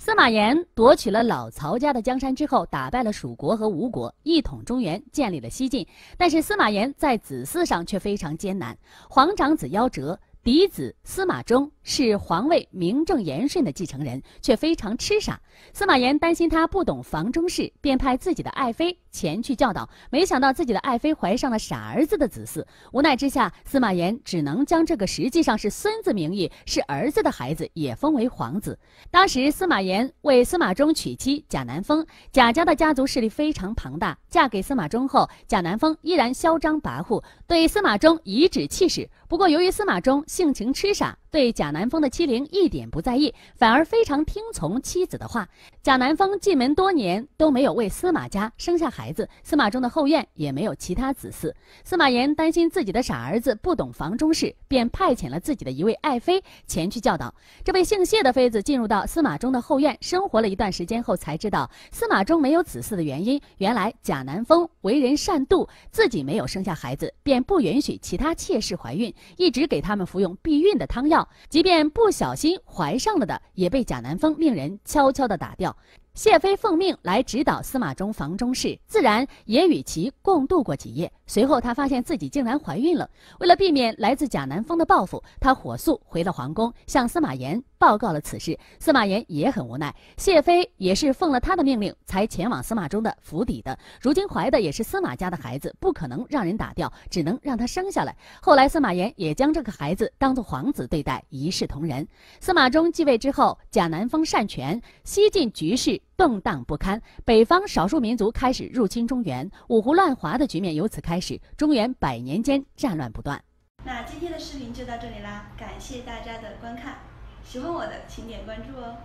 司马炎夺取了老曹家的江山之后，打败了蜀国和吴国，一统中原，建立了西晋。但是司马炎在子嗣上却非常艰难，皇长子夭折。嫡子司马衷是皇位名正言顺的继承人，却非常痴傻。司马炎担心他不懂房中事，便派自己的爱妃前去教导。没想到自己的爱妃怀上了傻儿子的子嗣，无奈之下，司马炎只能将这个实际上是孙子名义是儿子的孩子也封为皇子。当时司马炎为司马衷娶妻贾南风，贾家的家族势力非常庞大。嫁给司马衷后，贾南风依然嚣张跋扈，对司马衷颐指气使。不过由于司马衷，性情痴傻，对贾南风的欺凌一点不在意，反而非常听从妻子的话。贾南风进门多年都没有为司马家生下孩子，司马衷的后院也没有其他子嗣。司马炎担心自己的傻儿子不懂房中事，便派遣了自己的一位爱妃前去教导。这位姓谢的妃子进入到司马衷的后院生活了一段时间后，才知道司马衷没有子嗣的原因。原来贾南风为人善妒，自己没有生下孩子，便不允许其他妾室怀孕，一直给他们服用。避孕的汤药，即便不小心怀上了的，也被贾南风命人悄悄的打掉。谢飞奉命来指导司马衷房中事，自然也与其共度过几夜。随后，她发现自己竟然怀孕了。为了避免来自贾南风的报复，她火速回了皇宫，向司马炎报告了此事。司马炎也很无奈，谢飞也是奉了他的命令才前往司马衷的府邸的。如今怀的也是司马家的孩子，不可能让人打掉，只能让他生下来。后来，司马炎也将这个孩子当作皇子对待，一视同仁。司马衷继位之后，贾南风擅权，西晋局势。动荡不堪，北方少数民族开始入侵中原，五胡乱华的局面由此开始。中原百年间战乱不断。那今天的视频就到这里啦，感谢大家的观看，喜欢我的请点关注哦。